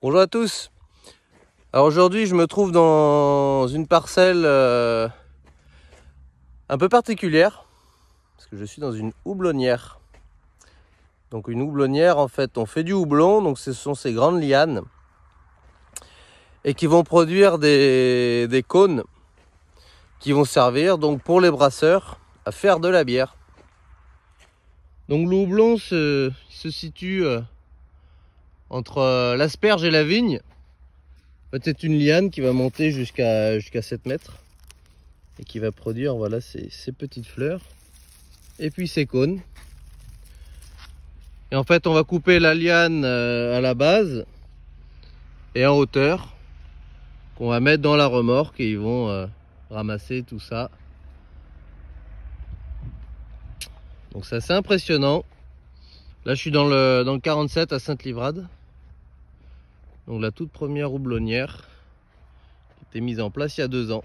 Bonjour à tous. Alors aujourd'hui, je me trouve dans une parcelle euh, un peu particulière parce que je suis dans une houblonnière. Donc une houblonnière, en fait, on fait du houblon, donc ce sont ces grandes lianes et qui vont produire des, cônes qui vont servir donc pour les brasseurs à faire de la bière. Donc le houblon se, situe euh, entre euh, l'asperge et la vigne. Peut-être une liane qui va monter jusqu'à jusqu'à 7 mètres et qui va produire voilà ces, petites fleurs et puis ces cônes. Et en fait, on va couper la liane euh, à la base et en hauteur qu'on va mettre dans la remorque et ils vont euh, ramasser tout ça. Donc ça c'est impressionnant. Là je suis dans le 47 à Sainte-Livrade. Donc la toute première houblonnière qui était mise en place il y a deux ans.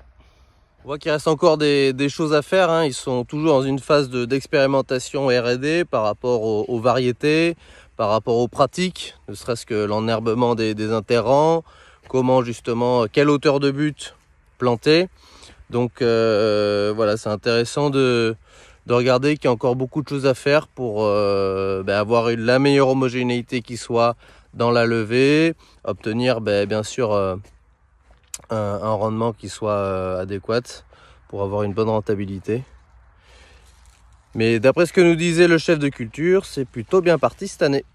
On voit qu'il reste encore des, choses à faire. Hein. Ils sont toujours dans une phase d'expérimentation R&D par rapport aux, variétés, par rapport aux pratiques, ne serait-ce que l'enherbement des, des comment justement, quelle hauteur de but planter. Donc euh, voilà, c'est intéressant de, regarder qu'il y a encore beaucoup de choses à faire pour euh, ben, avoir la meilleure homogénéité qui soit dans la levée, obtenir ben, bien sûr euh, un, rendement qui soit euh, adéquat pour avoir une bonne rentabilité. Mais d'après ce que nous disait le chef de culture, c'est plutôt bien parti cette année.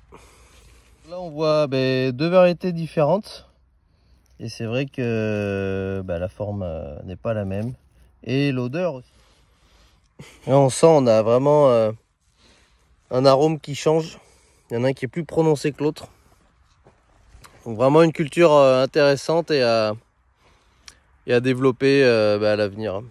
Là on voit ben, deux variétés différentes et c'est vrai que ben, la forme euh, n'est pas la même et l'odeur aussi. Et on sent, on a vraiment un arôme qui change. Il y en a un qui est plus prononcé que l'autre. Donc vraiment une culture euh, intéressante et à, et à développer euh, bah, à l'avenir.